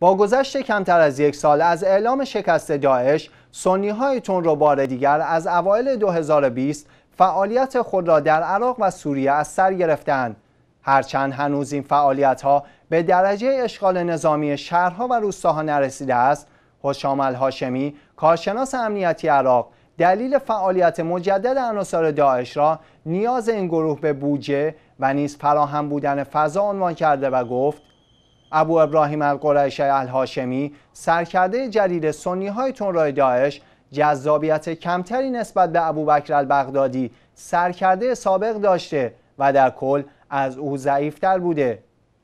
با گذشت کمتر از یک سال از اعلام شکست داعش سنی های تون رو بار دیگر از اوایل 2020 فعالیت خود را در عراق و سوریه از سر گرفتند هرچند هنوز این فعالیت ها به درجه اشغال نظامی شهرها و روستاها نرسیده است حشام الهاشمی کارشناس امنیتی عراق دلیل فعالیت مجدد عناصر داعش را نیاز این گروه به بودجه و نیز فراهم بودن فضا عنوان کرده و گفت ابو ابراهیم القریش الهاشمی سرکرده جدید سنی های تنرای داعش جذابیت کمتری نسبت به ابوبکر البغدادی سرکرده سابق داشته و در کل از او ضعیفتر بوده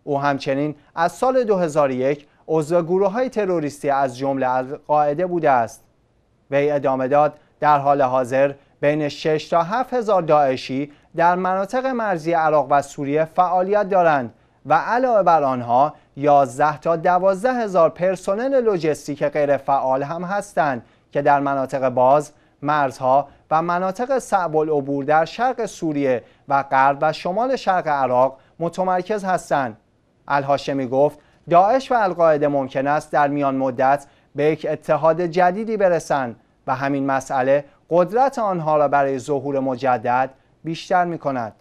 او همچنین از سال 2001 عضو گروه های تروریستی از جمله القاعده بوده است وی ادامه داد در حال حاضر بین 6 تا 7 هزار داعشی در مناطق مرزی عراق و سوریه فعالیت دارند و علاوه بر آنها 11 تا 12 هزار پرسنل لوجستیک غیر فعال هم هستند که در مناطق باز، مرزها و مناطق صعب العبور در شرق سوریه و غرب و شمال شرق عراق متمرکز هستند. الهاشمی گفت داعش و القاعده ممکن است در میان مدت به یک اتحاد جدیدی برسند و همین مسئله قدرت آنها را برای ظهور مجدد بیشتر می کند.